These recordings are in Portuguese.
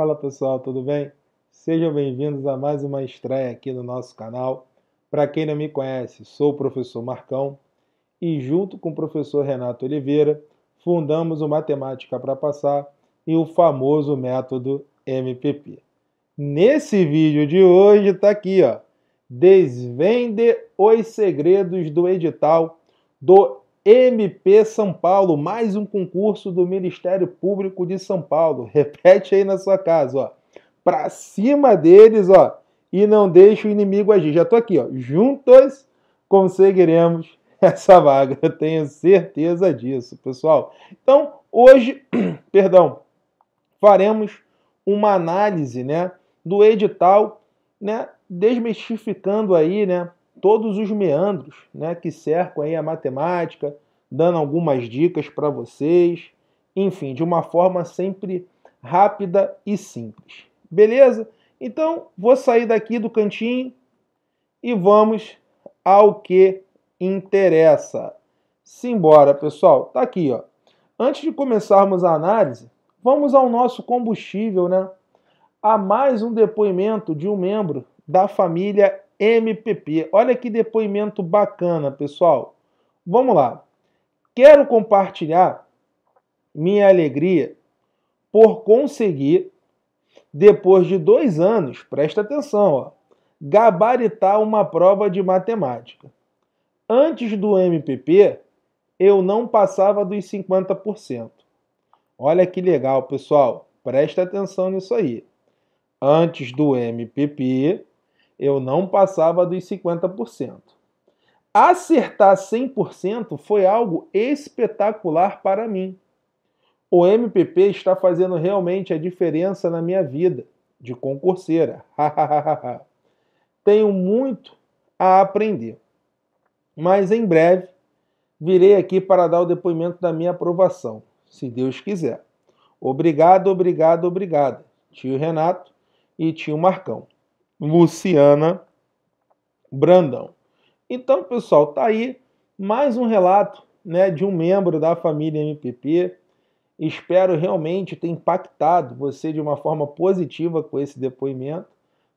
Fala pessoal, tudo bem? Sejam bem-vindos a mais uma estreia aqui no nosso canal. Para quem não me conhece, sou o professor Marcão e, junto com o professor Renato Oliveira, fundamos o Matemática para Passar e o famoso método MPP. Nesse vídeo de hoje está aqui, ó, desvende os segredos do edital do MP São Paulo, mais um concurso do Ministério Público de São Paulo. Repete aí na sua casa, ó. Pra cima deles, ó, e não deixe o inimigo agir. Já tô aqui, ó. Juntos conseguiremos essa vaga. Eu tenho certeza disso, pessoal. Então, hoje, perdão, faremos uma análise, né, do edital, né, desmistificando aí, né, todos os meandros né, que cercam aí a matemática, dando algumas dicas para vocês, enfim, de uma forma sempre rápida e simples. Beleza? Então, vou sair daqui do cantinho e vamos ao que interessa. Simbora, pessoal. Tá aqui, ó. Antes de começarmos a análise, vamos ao nosso combustível, né? Há mais um depoimento de um membro da família MPP. Olha que depoimento bacana, pessoal. Vamos lá. Quero compartilhar minha alegria por conseguir, depois de dois anos, presta atenção, ó, gabaritar uma prova de matemática. Antes do MPP, eu não passava dos 50%. Olha que legal, pessoal. Presta atenção nisso aí. Antes do MPP, eu não passava dos 50%. Acertar 100% foi algo espetacular para mim. O MPP está fazendo realmente a diferença na minha vida de concurseira. Tenho muito a aprender. Mas em breve virei aqui para dar o depoimento da minha aprovação, se Deus quiser. Obrigado, obrigado, obrigado, tio Renato e tio Marcão. Luciana Brandão. Então, pessoal, tá aí mais um relato né, de um membro da família MPP. Espero realmente ter impactado você de uma forma positiva com esse depoimento,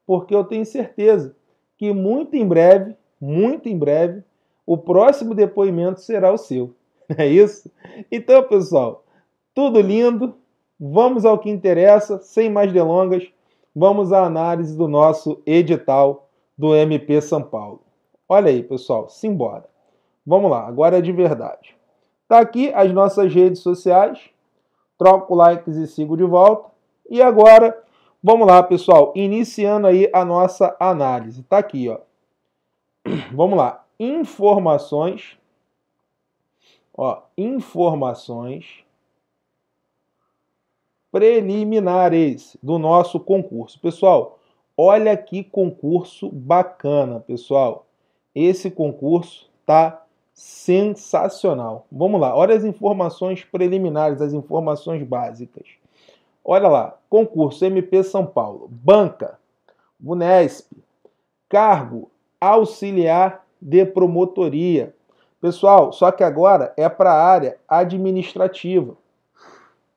porque eu tenho certeza que muito em breve, muito em breve, o próximo depoimento será o seu. É isso? Então, pessoal, tudo lindo. Vamos ao que interessa, sem mais delongas vamos à análise do nosso edital do MP São Paulo. Olha aí, pessoal, simbora. Vamos lá, agora é de verdade. Tá aqui as nossas redes sociais. Troco likes e sigo de volta. E agora, vamos lá, pessoal, iniciando aí a nossa análise. Tá aqui, ó. Vamos lá. Informações. Ó, informações preliminares do nosso concurso. Pessoal, olha que concurso bacana, pessoal. Esse concurso tá sensacional. Vamos lá, olha as informações preliminares, as informações básicas. Olha lá, concurso MP São Paulo, banca, Unesp, cargo auxiliar de promotoria. Pessoal, só que agora é para a área administrativa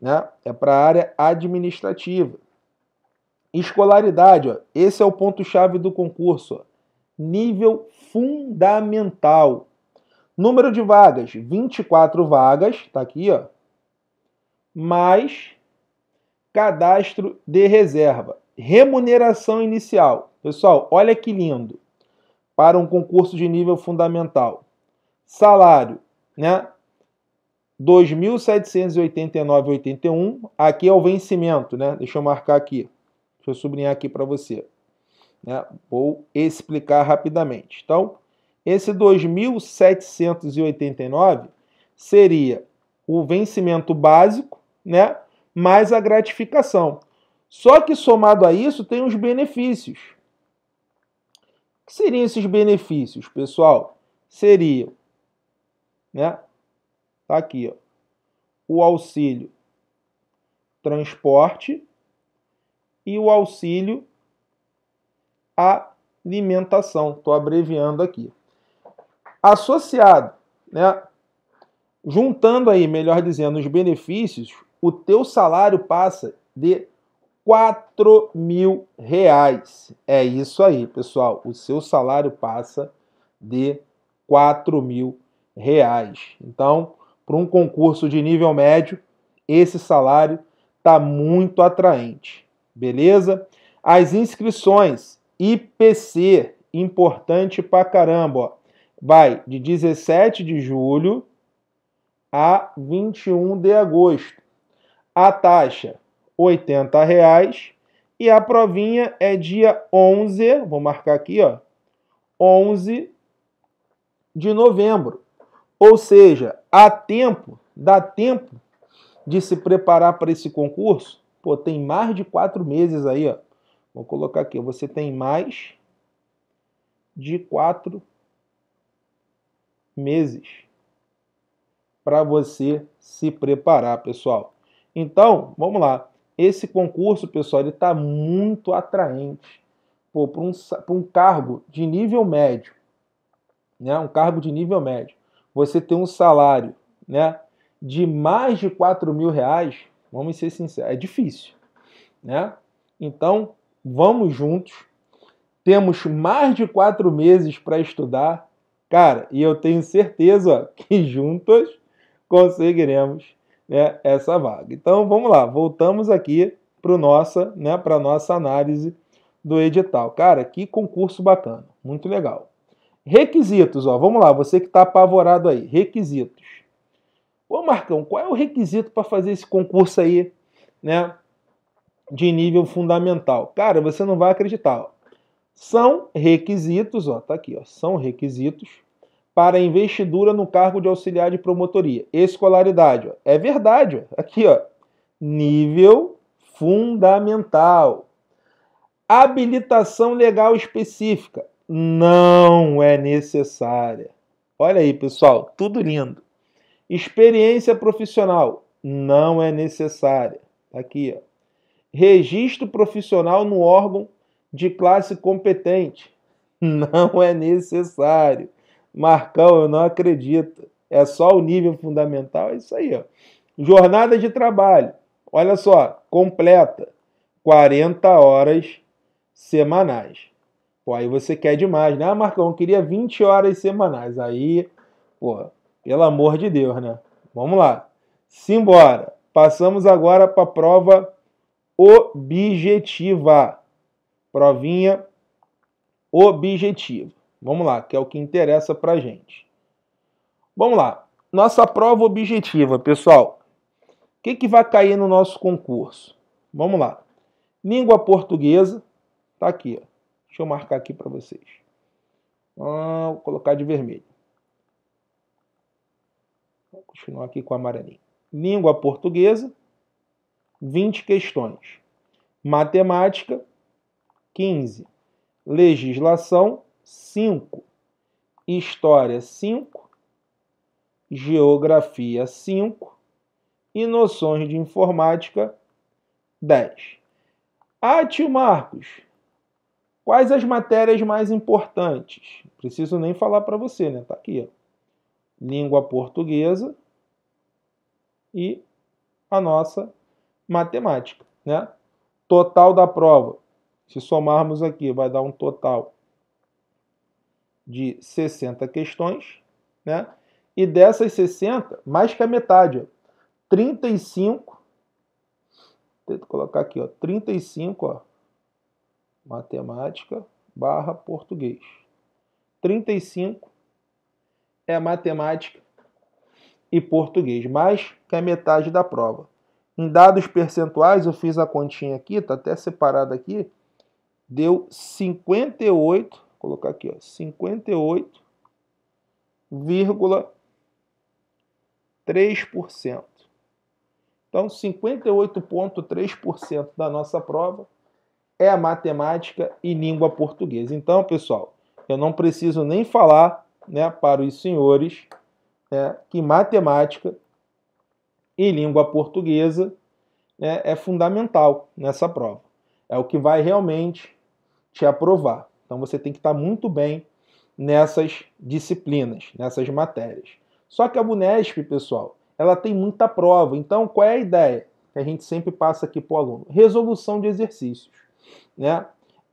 né? é para a área administrativa. Escolaridade, ó, esse é o ponto-chave do concurso. Ó. Nível fundamental. Número de vagas, 24 vagas, está aqui, ó, mais cadastro de reserva. Remuneração inicial. Pessoal, olha que lindo. Para um concurso de nível fundamental. Salário, né? 2.789,81. Aqui é o vencimento, né? Deixa eu marcar aqui. Deixa eu sublinhar aqui para você. Né? Vou explicar rapidamente. Então, esse 2.789 seria o vencimento básico, né? Mais a gratificação. Só que somado a isso tem os benefícios. O que seriam esses benefícios, pessoal? Seriam né, Tá aqui, ó. O auxílio transporte e o auxílio alimentação. Estou abreviando aqui. Associado, né? Juntando aí, melhor dizendo, os benefícios, o teu salário passa de quatro mil reais. É isso aí, pessoal. O seu salário passa de quatro mil reais. Então, para um concurso de nível médio, esse salário está muito atraente, beleza? As inscrições IPC, importante pra caramba, ó, vai de 17 de julho a 21 de agosto. A taxa R$ reais e a provinha é dia 11, vou marcar aqui, ó, 11 de novembro. Ou seja, há tempo, dá tempo de se preparar para esse concurso? Pô, tem mais de quatro meses aí, ó. Vou colocar aqui, você tem mais de quatro meses para você se preparar, pessoal. Então, vamos lá. Esse concurso, pessoal, ele está muito atraente. Pô, para um, um cargo de nível médio, né? Um cargo de nível médio você ter um salário né, de mais de 4 mil reais, vamos ser sinceros, é difícil. Né? Então, vamos juntos. Temos mais de quatro meses para estudar. Cara, e eu tenho certeza ó, que juntos conseguiremos né, essa vaga. Então, vamos lá. Voltamos aqui para nossa, né, para nossa análise do edital. Cara, que concurso bacana, muito legal. Requisitos, ó, vamos lá, você que está apavorado aí, requisitos. Ô Marcão, qual é o requisito para fazer esse concurso aí, né, de nível fundamental? Cara, você não vai acreditar, ó. São requisitos, ó, tá aqui, ó, são requisitos para investidura no cargo de auxiliar de promotoria. Escolaridade, ó, é verdade, ó, aqui, ó, nível fundamental. Habilitação legal específica, não é necessária. Olha aí, pessoal, tudo lindo. Experiência profissional não é necessária. Tá aqui, ó. Registro profissional no órgão de classe competente não é necessário. Marcão, eu não acredito. É só o nível fundamental, é isso aí, ó. Jornada de trabalho. Olha só, completa 40 horas semanais. Pô, aí você quer demais, né? Ah, Marcão, queria 20 horas semanais. Aí, pô, pelo amor de Deus, né? Vamos lá. Simbora. Passamos agora para a prova objetiva. Provinha objetiva. Vamos lá, que é o que interessa para gente. Vamos lá. Nossa prova objetiva, pessoal. O que, que vai cair no nosso concurso? Vamos lá. Língua portuguesa, tá aqui, ó Deixa eu marcar aqui para vocês. Ah, vou colocar de vermelho. Vou continuar aqui com o amarelinho. Língua portuguesa, 20 questões. Matemática, 15. Legislação, 5. História, 5. Geografia, 5. E noções de informática, 10. Ah, tio Marcos, Quais as matérias mais importantes? Preciso nem falar para você, né? Tá aqui. Ó. Língua portuguesa e a nossa matemática, né? Total da prova. Se somarmos aqui, vai dar um total de 60 questões, né? E dessas 60, mais que a metade, 35 Tento colocar aqui, ó, 35, ó, matemática barra português. 35 é matemática e português, mais que a metade da prova. Em dados percentuais, eu fiz a continha aqui, está até separado aqui, deu 58, vou colocar aqui, 58,3%. Então, 58,3% da nossa prova é a matemática e língua portuguesa. Então, pessoal, eu não preciso nem falar né, para os senhores né, que matemática e língua portuguesa né, é fundamental nessa prova. É o que vai realmente te aprovar. Então você tem que estar muito bem nessas disciplinas, nessas matérias. Só que a Bunesp, pessoal, ela tem muita prova. Então qual é a ideia que a gente sempre passa aqui para o aluno? Resolução de exercícios né?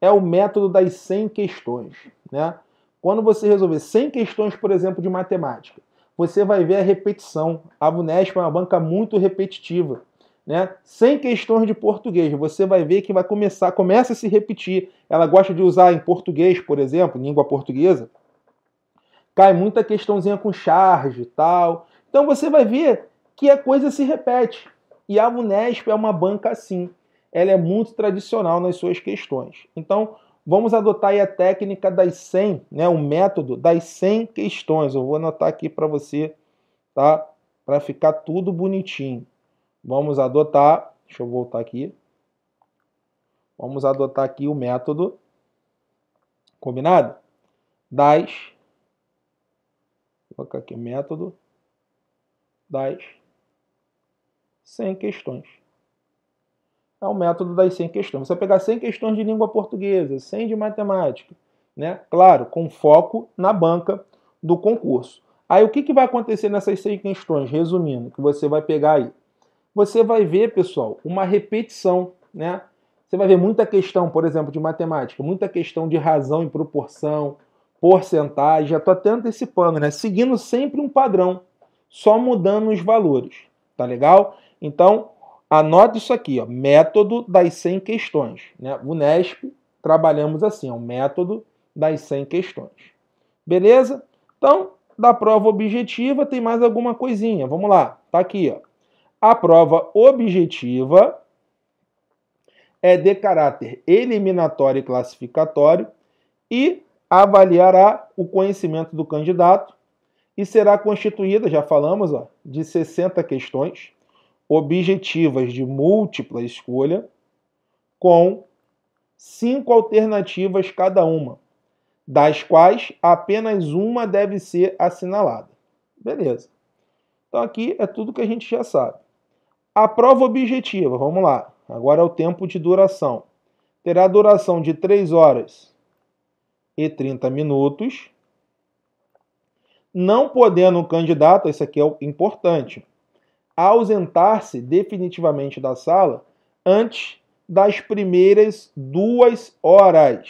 É o método das 100 questões, né? Quando você resolver 100 questões, por exemplo, de matemática, você vai ver a repetição. A Unesp é uma banca muito repetitiva, né? 100 questões de português, você vai ver que vai começar, começa a se repetir. Ela gosta de usar em português, por exemplo, língua portuguesa. Cai muita questãozinha com charge e tal. Então você vai ver que a coisa se repete. E a Unesp é uma banca assim ela é muito tradicional nas suas questões. Então, vamos adotar a técnica das 100, né, o método das 100 questões. Eu vou anotar aqui para você, tá? Para ficar tudo bonitinho. Vamos adotar, deixa eu voltar aqui. Vamos adotar aqui o método combinado das vou colocar aqui método das 100 questões é o método das 100 questões. Você vai pegar 100 questões de língua portuguesa, 100 de matemática, né? Claro, com foco na banca do concurso. Aí o que, que vai acontecer nessas 100 questões, resumindo, que você vai pegar aí? Você vai ver, pessoal, uma repetição, né? Você vai ver muita questão, por exemplo, de matemática, muita questão de razão e proporção, porcentagem, já estou até antecipando, né? Seguindo sempre um padrão, só mudando os valores, tá legal? Então, Anote isso aqui, ó, método das 100 questões. Né? O NESP, trabalhamos assim, o método das 100 questões. Beleza? Então, da prova objetiva tem mais alguma coisinha. Vamos lá, tá aqui. Ó. A prova objetiva é de caráter eliminatório e classificatório e avaliará o conhecimento do candidato e será constituída, já falamos, ó, de 60 questões objetivas de múltipla escolha com cinco alternativas cada uma, das quais apenas uma deve ser assinalada. Beleza. Então aqui é tudo que a gente já sabe. A prova objetiva, vamos lá. Agora é o tempo de duração. Terá duração de 3 horas e 30 minutos. Não podendo o candidato, isso aqui é o importante, ausentar-se definitivamente da sala antes das primeiras duas horas,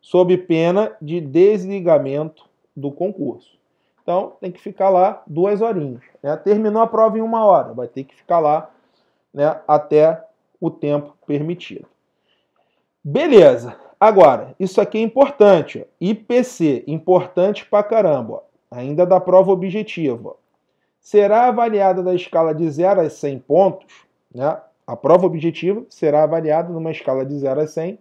sob pena de desligamento do concurso. Então tem que ficar lá duas horinhas. Né? Terminou a prova em uma hora, vai ter que ficar lá né, até o tempo permitido. Beleza. Agora, isso aqui é importante. Ó. IPC, importante pra caramba. Ó. Ainda da prova objetiva será avaliada da escala de 0 a 100 pontos, né? a prova objetiva será avaliada numa escala de 0 a 100,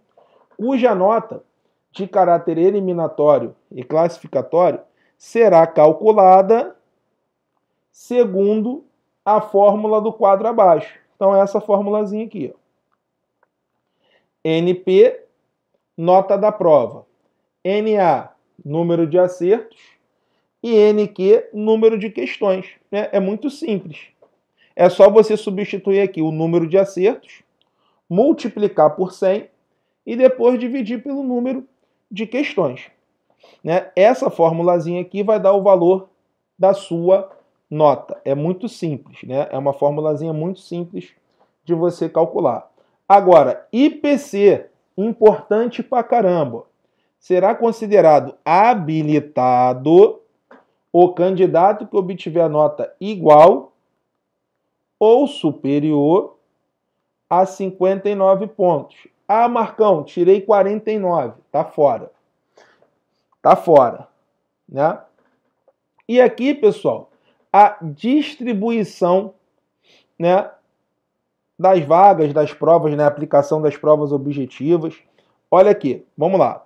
cuja nota de caráter eliminatório e classificatório será calculada segundo a fórmula do quadro abaixo. Então, é essa formulazinha aqui. Ó. NP, nota da prova. NA, número de acertos e NQ número de questões. Né? É muito simples. É só você substituir aqui o número de acertos, multiplicar por 100 e depois dividir pelo número de questões. Né? Essa formulazinha aqui vai dar o valor da sua nota. É muito simples, né? é uma formulazinha muito simples de você calcular. Agora, IPC, importante pra caramba, será considerado habilitado o candidato que obtiver a nota igual ou superior a 59 pontos. Ah, Marcão, tirei 49, tá fora. Tá fora, né? E aqui, pessoal, a distribuição, né, das vagas, das provas, né, aplicação das provas objetivas. Olha aqui, vamos lá.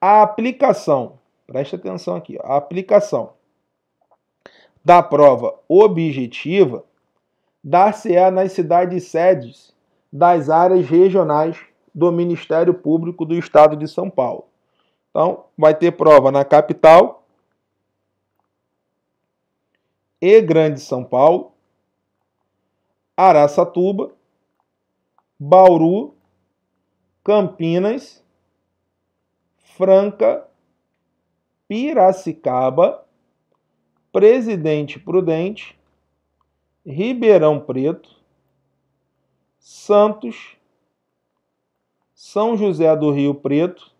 A aplicação, presta atenção aqui, a aplicação da prova objetiva dar-se-á nas cidades sedes das áreas regionais do Ministério Público do Estado de São Paulo. Então, vai ter prova na capital e Grande São Paulo, Araçatuba, Bauru, Campinas, Franca, Piracicaba Presidente Prudente, Ribeirão Preto, Santos, São José do Rio Preto,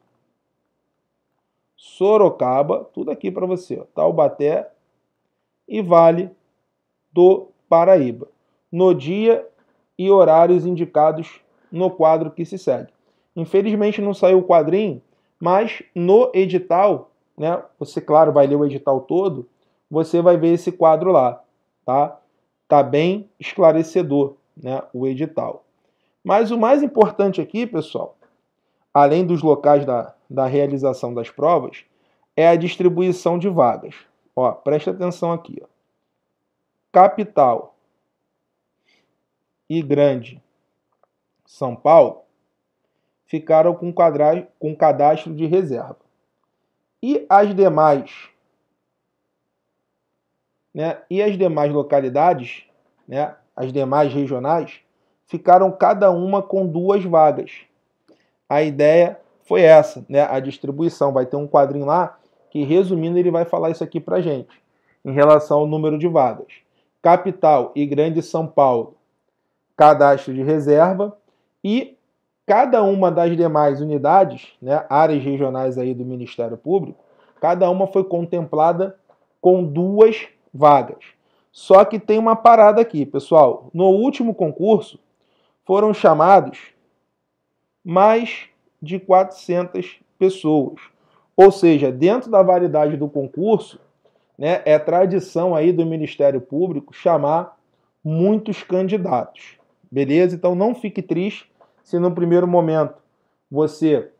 Sorocaba, tudo aqui para você, ó, Taubaté e Vale do Paraíba, no dia e horários indicados no quadro que se segue. Infelizmente não saiu o quadrinho, mas no edital, né? Você claro vai ler o edital todo, você vai ver esse quadro lá, tá? Tá bem esclarecedor, né, o edital. Mas o mais importante aqui, pessoal, além dos locais da, da realização das provas, é a distribuição de vagas. Ó, presta atenção aqui. Ó. Capital e Grande São Paulo ficaram com, quadra... com cadastro de reserva. E as demais né, e as demais localidades, né, as demais regionais, ficaram cada uma com duas vagas. A ideia foi essa, né, a distribuição. Vai ter um quadrinho lá que, resumindo, ele vai falar isso aqui para gente, em relação ao número de vagas. Capital e Grande São Paulo, cadastro de reserva e cada uma das demais unidades, né, áreas regionais aí do Ministério Público, cada uma foi contemplada com duas vagas. Só que tem uma parada aqui, pessoal. No último concurso foram chamados mais de 400 pessoas. Ou seja, dentro da validade do concurso, né, é tradição aí do Ministério Público chamar muitos candidatos. Beleza? Então não fique triste se no primeiro momento você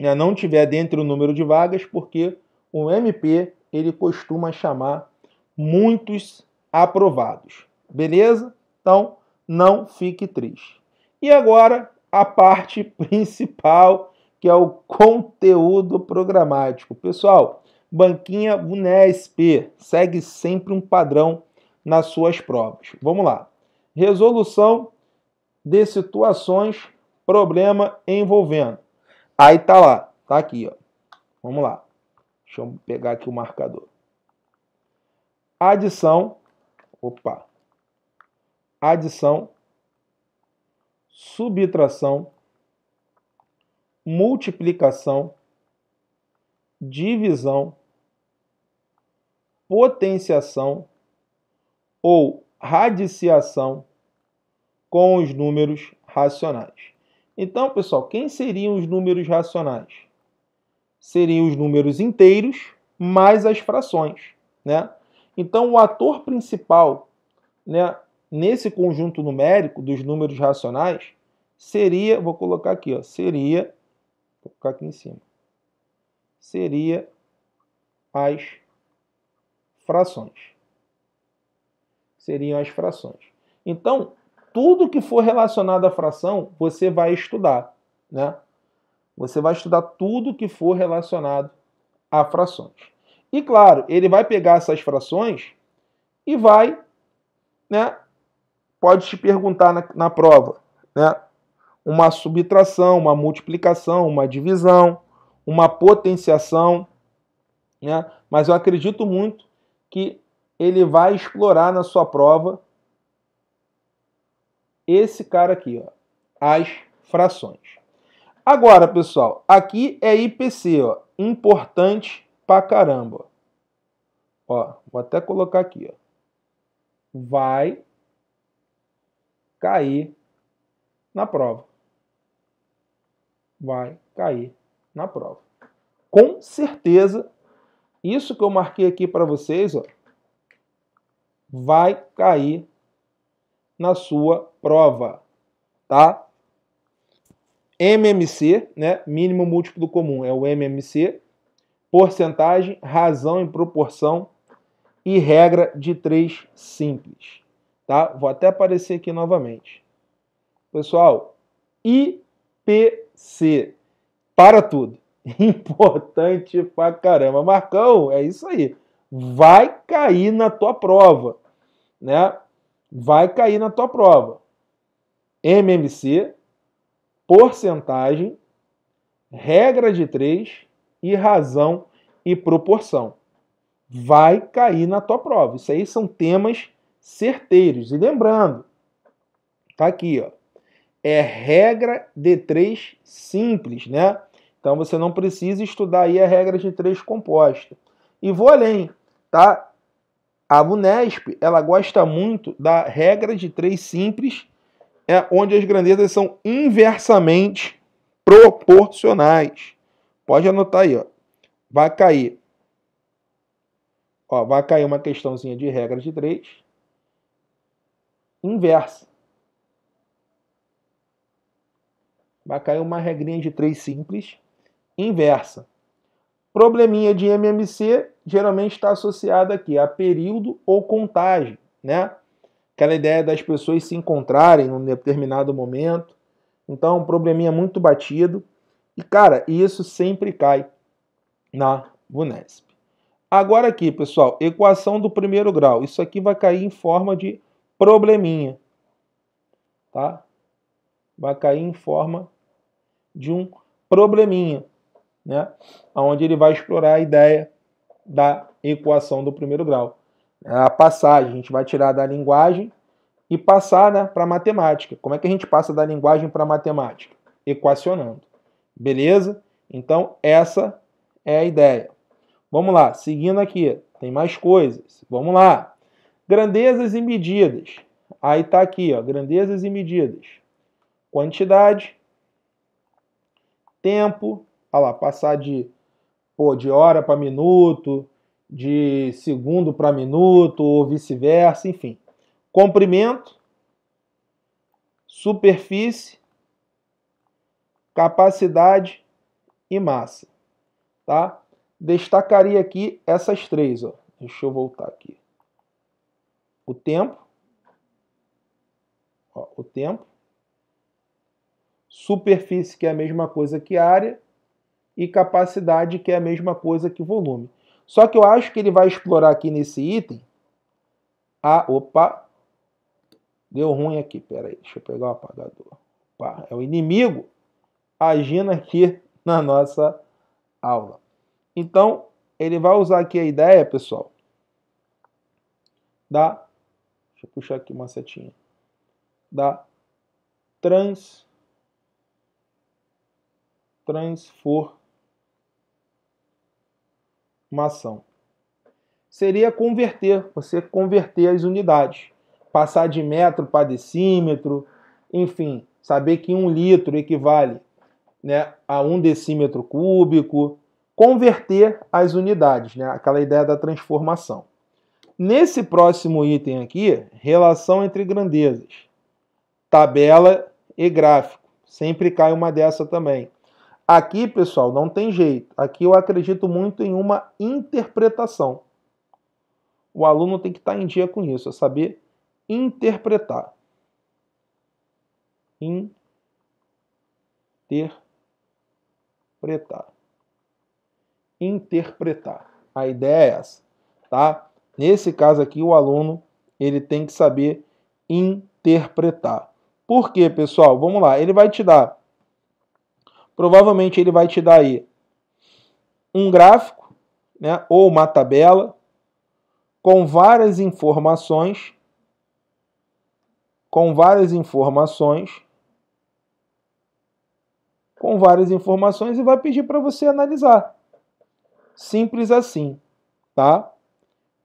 né, não tiver dentro o número de vagas, porque o MP ele costuma chamar muitos aprovados. Beleza? Então, não fique triste. E agora a parte principal, que é o conteúdo programático. Pessoal, Banquinha Unesp segue sempre um padrão nas suas provas. Vamos lá. Resolução de situações, problema envolvendo. Aí tá lá, tá aqui, ó. Vamos lá. Deixa eu pegar aqui o marcador adição, opa, adição, subtração, multiplicação, divisão, potenciação ou radiciação com os números racionais. Então, pessoal, quem seriam os números racionais? Seriam os números inteiros mais as frações, né? Então, o ator principal né, nesse conjunto numérico dos números racionais seria, vou colocar aqui, ó, seria, vou colocar aqui em cima, seria as frações. Seriam as frações. Então, tudo que for relacionado à fração, você vai estudar, né? Você vai estudar tudo que for relacionado a frações. E claro, ele vai pegar essas frações e vai, né? Pode te perguntar na, na prova, né? Uma subtração, uma multiplicação, uma divisão, uma potenciação, né? Mas eu acredito muito que ele vai explorar na sua prova esse cara aqui, ó, as frações. Agora, pessoal, aqui é IPC, ó, importante pra caramba. Ó, vou até colocar aqui, ó. Vai cair na prova. Vai cair na prova. Com certeza, isso que eu marquei aqui para vocês, ó, vai cair na sua prova, tá? MMC, né? Mínimo múltiplo comum é o MMC porcentagem, razão e proporção e regra de três simples. Tá? Vou até aparecer aqui novamente. Pessoal, IPC para tudo. Importante pra caramba. Marcão, é isso aí. Vai cair na tua prova, né? Vai cair na tua prova. MMC, porcentagem, regra de três e razão e proporção. Vai cair na tua prova. Isso aí são temas certeiros. E lembrando, tá aqui, ó. É regra de três simples, né? Então você não precisa estudar aí a regra de três composta. E vou além, tá? A Unesp, ela gosta muito da regra de três simples, é onde as grandezas são inversamente proporcionais. Pode anotar aí, ó. Vai cair. Ó, vai cair uma questãozinha de regra de 3 inversa. Vai cair uma regrinha de 3 simples inversa. Probleminha de MMC geralmente está associada aqui a período ou contagem, né? Aquela ideia das pessoas se encontrarem num determinado momento. Então, um probleminha muito batido. E, cara, isso sempre cai na Unesp. Agora aqui, pessoal, equação do primeiro grau. Isso aqui vai cair em forma de probleminha. Tá? Vai cair em forma de um probleminha, né? Onde ele vai explorar a ideia da equação do primeiro grau. É a passagem, a gente vai tirar da linguagem e passar né, para a matemática. Como é que a gente passa da linguagem para a matemática? Equacionando. Beleza? Então, essa é a ideia. Vamos lá, seguindo aqui, tem mais coisas. Vamos lá. Grandezas e medidas. Aí está aqui, ó, grandezas e medidas. Quantidade, tempo, olha lá, passar de, pô, de hora para minuto, de segundo para minuto, ou vice-versa, enfim. Comprimento, superfície, capacidade e massa, tá? Destacaria aqui essas três, ó. Deixa eu voltar aqui. O tempo, ó, o tempo, superfície que é a mesma coisa que área e capacidade que é a mesma coisa que volume. Só que eu acho que ele vai explorar aqui nesse item Ah, opa, deu ruim aqui, pera aí, deixa eu pegar o apagador. Opa, é o inimigo agindo aqui na nossa aula. Então, ele vai usar aqui a ideia, pessoal, da. Deixa eu puxar aqui uma setinha. Da trans. Transformação. Seria converter, você converter as unidades. Passar de metro para decímetro, enfim, saber que um litro equivale né, a um decímetro cúbico, converter as unidades, né, aquela ideia da transformação. Nesse próximo item aqui, relação entre grandezas, tabela e gráfico. Sempre cai uma dessa também. Aqui, pessoal, não tem jeito. Aqui eu acredito muito em uma interpretação. O aluno tem que estar em dia com isso, é saber interpretar. Interpretar interpretar. Interpretar. A ideia é essa, tá? Nesse caso aqui, o aluno ele tem que saber interpretar. Por quê, pessoal? Vamos lá. Ele vai te dar, provavelmente ele vai te dar aí um gráfico, né, ou uma tabela com várias informações, com várias informações com várias informações e vai pedir para você analisar. Simples assim, tá?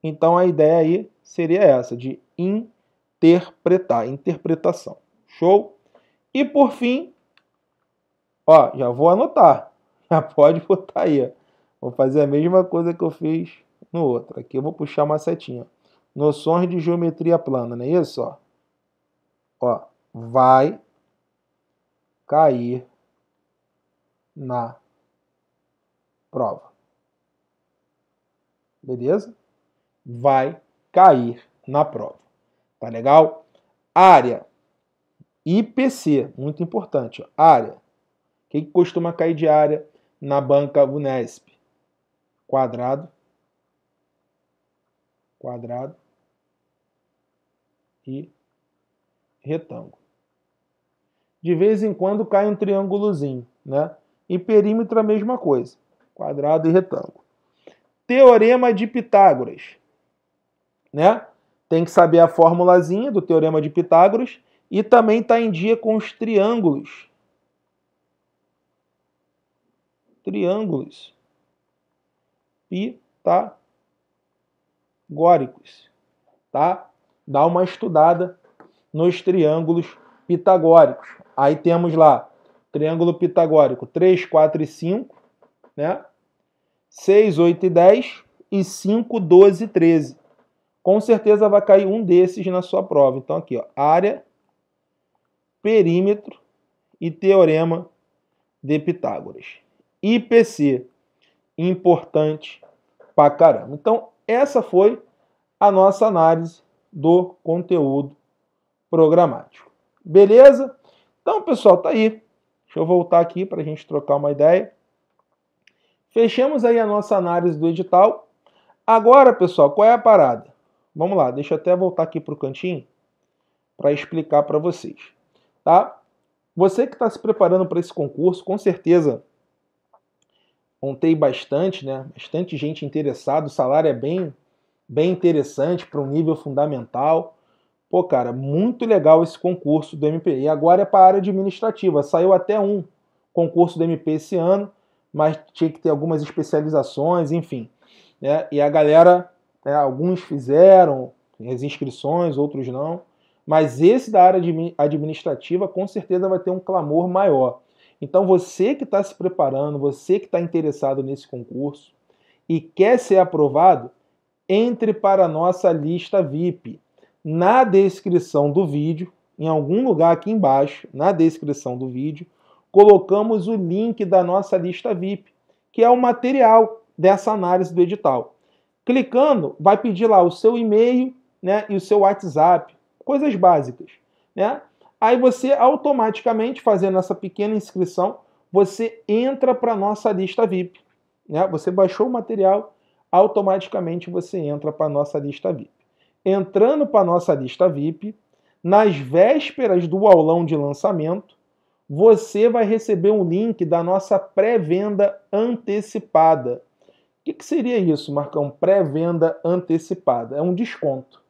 Então a ideia aí seria essa de interpretar, interpretação. Show? E por fim, ó, já vou anotar. Já pode botar aí. Ó. Vou fazer a mesma coisa que eu fiz no outro. Aqui eu vou puxar uma setinha. Noções de geometria plana, não é isso? Ó, ó vai cair na prova. Beleza? Vai cair na prova. Tá legal? Área. IPC, muito importante. Ó. Área. O que, que costuma cair de área na banca Unesp? Quadrado. Quadrado. E retângulo. De vez em quando cai um triângulozinho, né? Em perímetro, a mesma coisa. Quadrado e retângulo. Teorema de Pitágoras. Né? Tem que saber a formulazinha do Teorema de Pitágoras e também está em dia com os triângulos. Triângulos pitagóricos. Tá? Dá uma estudada nos triângulos pitagóricos. Aí temos lá triângulo pitagórico 3, 4 e 5, né? 6, 8 e 10 e 5, 12 e 13. Com certeza vai cair um desses na sua prova. Então aqui, ó, área, perímetro e teorema de Pitágoras. IPC, importante pra caramba. Então essa foi a nossa análise do conteúdo programático. Beleza? Então, pessoal, tá aí Deixa eu voltar aqui para a gente trocar uma ideia. Fechamos aí a nossa análise do edital. Agora, pessoal, qual é a parada? Vamos lá, deixa eu até voltar aqui para o cantinho para explicar para vocês, tá? Você que está se preparando para esse concurso, com certeza contei bastante, né? Bastante gente interessada, o salário é bem, bem interessante para um nível fundamental. Pô, cara, muito legal esse concurso do MP. E agora é para a área administrativa. Saiu até um concurso do MP esse ano, mas tinha que ter algumas especializações, enfim. Né? E a galera, né, alguns fizeram as inscrições, outros não. Mas esse da área administrativa com certeza vai ter um clamor maior. Então você que está se preparando, você que está interessado nesse concurso e quer ser aprovado, entre para a nossa lista VIP na descrição do vídeo, em algum lugar aqui embaixo, na descrição do vídeo, colocamos o link da nossa lista VIP, que é o material dessa análise do edital. Clicando, vai pedir lá o seu e-mail né, e o seu WhatsApp, coisas básicas. Né? Aí você automaticamente, fazendo essa pequena inscrição, você entra para a nossa lista VIP. Né? Você baixou o material, automaticamente você entra para a nossa lista VIP entrando para nossa lista VIP, nas vésperas do aulão de lançamento, você vai receber um link da nossa pré-venda antecipada. O que, seria isso, Marcão? Pré-venda antecipada. É um desconto.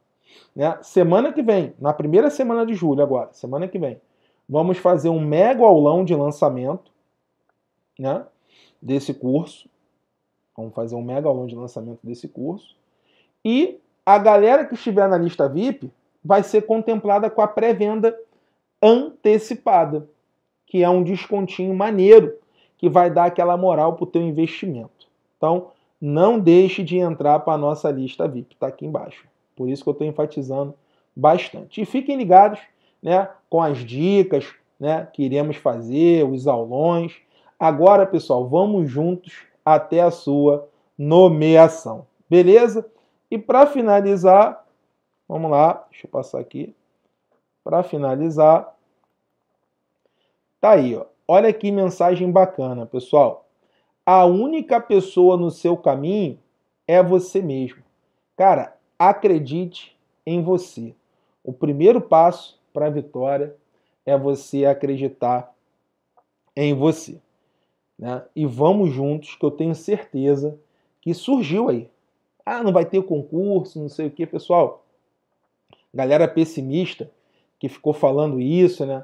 Né? Semana que vem, na primeira semana de julho agora, semana que vem, vamos fazer um mega aulão de lançamento né? desse curso. Vamos fazer um mega aulão de lançamento desse curso. E a galera que estiver na lista VIP vai ser contemplada com a pré-venda antecipada, que é um descontinho maneiro que vai dar aquela moral para o teu investimento. Então, não deixe de entrar para a nossa lista VIP, está aqui embaixo. Por isso que eu estou enfatizando bastante. E fiquem ligados né, com as dicas né, que iremos fazer, os aulões. Agora, pessoal, vamos juntos até a sua nomeação. Beleza? E para finalizar, vamos lá, deixa eu passar aqui. Para finalizar, tá aí, ó. Olha que mensagem bacana, pessoal. A única pessoa no seu caminho é você mesmo. Cara, acredite em você. O primeiro passo para a vitória é você acreditar em você. Né? E vamos juntos, que eu tenho certeza que surgiu aí ah, não vai ter o concurso, não sei o que, pessoal. Galera pessimista que ficou falando isso, né?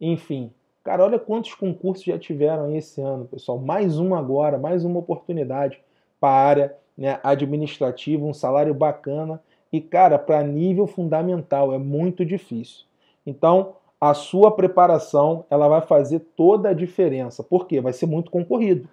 Enfim, cara, olha quantos concursos já tiveram aí esse ano, pessoal. Mais um agora, mais uma oportunidade para a área né, administrativa, um salário bacana e, cara, para nível fundamental é muito difícil. Então, a sua preparação ela vai fazer toda a diferença, porque vai ser muito concorrido,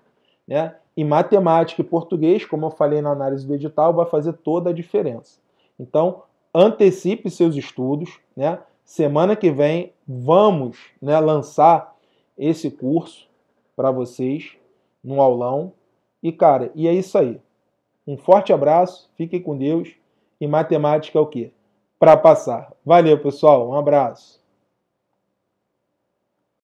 né? E matemática e português, como eu falei na análise do edital, vai fazer toda a diferença. Então, antecipe seus estudos, né? Semana que vem vamos né, lançar esse curso para vocês no aulão. E cara, e é isso aí. Um forte abraço, fiquem com Deus. E matemática é o quê? Para passar. Valeu, pessoal. Um abraço.